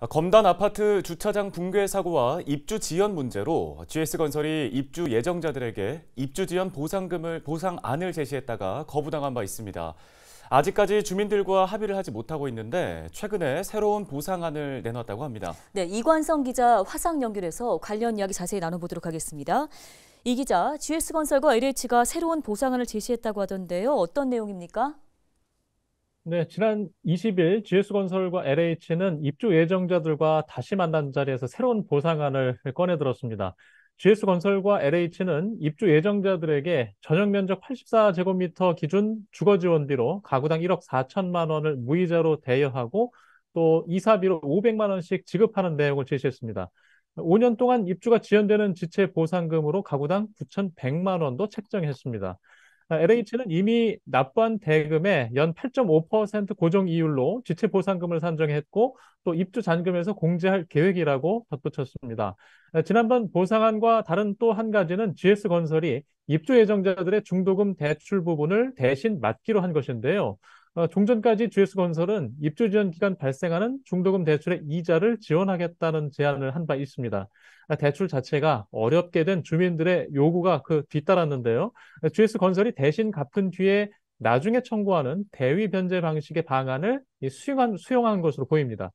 아, 검단 아파트 주차장 붕괴 사고와 입주 지연 문제로 GS건설이 입주 예정자들에게 입주 지연 보상금을 보상안을 제시했다가 거부당한 바 있습니다. 아직까지 주민들과 합의를 하지 못하고 있는데 최근에 새로운 보상안을 내놨다고 합니다. 네, 이관성 기자 화상 연결해서 관련 이야기 자세히 나눠보도록 하겠습니다. 이 기자, GS건설과 LH가 새로운 보상안을 제시했다고 하던데요. 어떤 내용입니까? 네, 지난 20일 GS건설과 LH는 입주 예정자들과 다시 만난 자리에서 새로운 보상안을 꺼내들었습니다. GS건설과 LH는 입주 예정자들에게 전용 면적 84제곱미터 기준 주거 지원비로 가구당 1억 4천만 원을 무이자로 대여하고 또 이사비로 500만 원씩 지급하는 내용을 제시했습니다. 5년 동안 입주가 지연되는 지체 보상금으로 가구당 9,100만 원도 책정했습니다. 아, LH는 이미 납부한 대금의 연 8.5% 고정 이율로 지체 보상금을 산정했고 또 입주 잔금에서 공제할 계획이라고 덧붙였습니다. 아, 지난번 보상안과 다른 또 한 가지는 GS 건설이 입주 예정자들의 중도금 대출 부분을 대신 맞기로한 것인데요. 어, 종전까지 GS건설은 입주 지원 기간 발생하는 중도금 대출의 이자를 지원하겠다는 제안을 한 바 있습니다. 아, 대출 자체가 어렵게 된 주민들의 요구가 그 뒤따랐는데요. GS건설이 대신 갚은 뒤에 나중에 청구하는 대위 변제 방식의 방안을 수용한, 수용한 것으로 보입니다.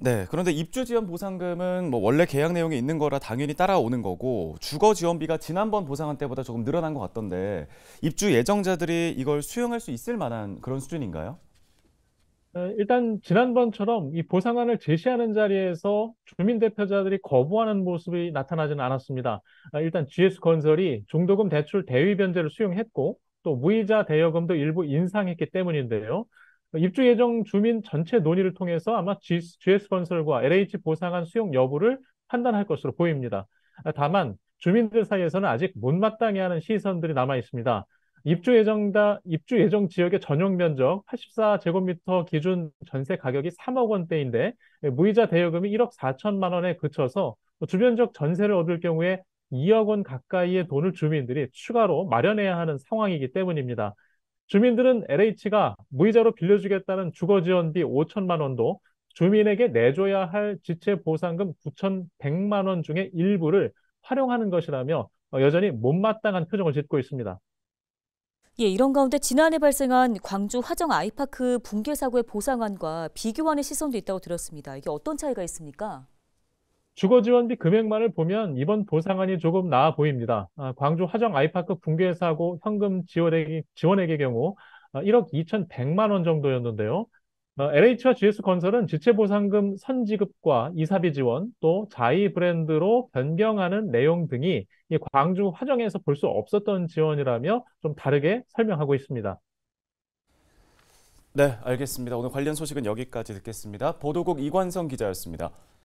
네, 그런데 입주 지원 보상금은 뭐 원래 계약 내용에 있는 거라 당연히 따라오는 거고 주거 지원비가 지난번 보상한 때보다 조금 늘어난 것 같던데 입주 예정자들이 이걸 수용할 수 있을 만한 그런 수준인가요? 네, 일단 지난번처럼 이 보상안을 제시하는 자리에서 주민 대표자들이 거부하는 모습이 나타나지는 않았습니다. 아, 일단 GS 건설이 중도금 대출 대위 변제를 수용했고 또 무이자 대여금도 일부 인상했기 때문인데요. 입주 예정 주민 전체 논의를 통해서 아마 GS 건설과 LH 보상안 수용 여부를 판단할 것으로 보입니다. 다만 주민들 사이에서는 아직 못마땅해 하는 시선들이 남아 있습니다. 입주 예정다 입주 예정 지역의 전용 면적 84제곱미터 기준 전세 가격이 3억 원대인데 무이자 대여금이 1억 4천만 원에 그쳐서 주변 적 전세를 얻을 경우에 2억 원 가까이의 돈을 주민들이 추가로 마련해야 하는 상황이기 때문입니다. 주민들은 LH가 무이자로 빌려주겠다는 주거지원비 5천만 원도 주민에게 내줘야 할 지체보상금 9,100만 원 중에 일부를 활용하는 것이라며 어, 여전히 못마땅한 표정을 짓고 있습니다. 예, 이런 가운데 지난해 발생한 광주 화정 아이파크 붕괴 사고의 보상안과 비교안의 시선도 있다고 들었습니다. 이게 어떤 차이가 있습니까? 주거지원비 금액만을 보면 이번 보상안이 조금 나아 보입니다. 아, 광주 화정 아이파크 붕괴 사고 현금 지원액, 지원액의 경우 1억 아, 2,100만 원 정도였는데요. 어, 아, LH와 GS건설은 지체보상금 선지급과 이사비 지원 또 자이 브랜드로 변경하는 내용 등이 광주 화정에서 볼 수 없었던 지원이라며 좀 다르게 설명하고 있습니다. 네, 알겠습니다. 오늘 관련 소식은 여기까지 듣겠습니다. 보도국 이관성 기자였습니다.